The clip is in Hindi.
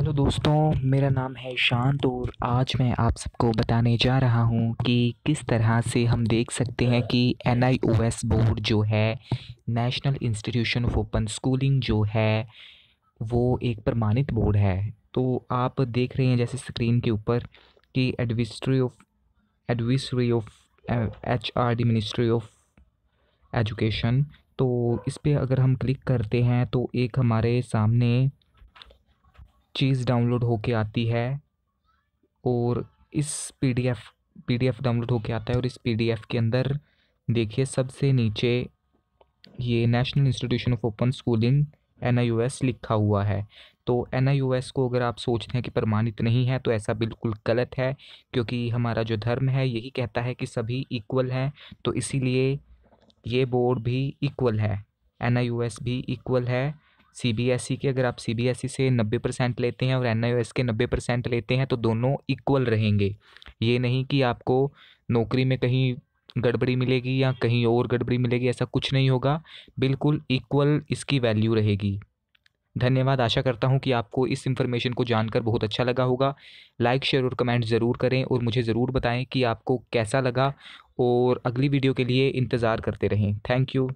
हेलो दोस्तों मेरा नाम है शांत और आज मैं आप सबको बताने जा रहा हूं कि किस तरह से हम देख सकते हैं कि एन बोर्ड जो है national institution of open schooling जो है वो एक प्रमाणित बोर्ड है तो आप देख रहे हैं जैसे स्क्रीन के ऊपर कि advisory of advisory of H R D ministry of education तो इस पर अगर हम क्लिक करते हैं तो एक हमारे सामने चीज़ डाउनलोड होके आती है और इस पीडीएफ पीडीएफ डाउनलोड होके आता है और इस पीडीएफ के अंदर देखिए सबसे नीचे ये national institution of open schooling N लिखा हुआ है तो एन को अगर आप सोचते हैं कि प्रमाणित नहीं है तो ऐसा बिल्कुल गलत है क्योंकि हमारा जो धर्म है यही कहता है कि सभी इक्वल हैं तो इसीलिए ये बोर्ड भी इक्वल है एन भी इक्वल है सीबीएसई e के अगर आप सीबीएसई e से नब्बे परसेंट लेते हैं और एनआईओएस के नब्बे परसेंट लेते हैं तो दोनों इक्वल रहेंगे ये नहीं कि आपको नौकरी में कहीं गड़बड़ी मिलेगी या कहीं और गड़बड़ी मिलेगी ऐसा कुछ नहीं होगा बिल्कुल इक्वल इसकी वैल्यू रहेगी धन्यवाद आशा करता हूँ कि आपको इस इन्फॉर्मेशन को जानकर बहुत अच्छा लगा होगा लाइक शेयर और कमेंट ज़रूर करें और मुझे ज़रूर बताएं कि आपको कैसा लगा और अगली वीडियो के लिए इंतज़ार करते रहें थैंक यू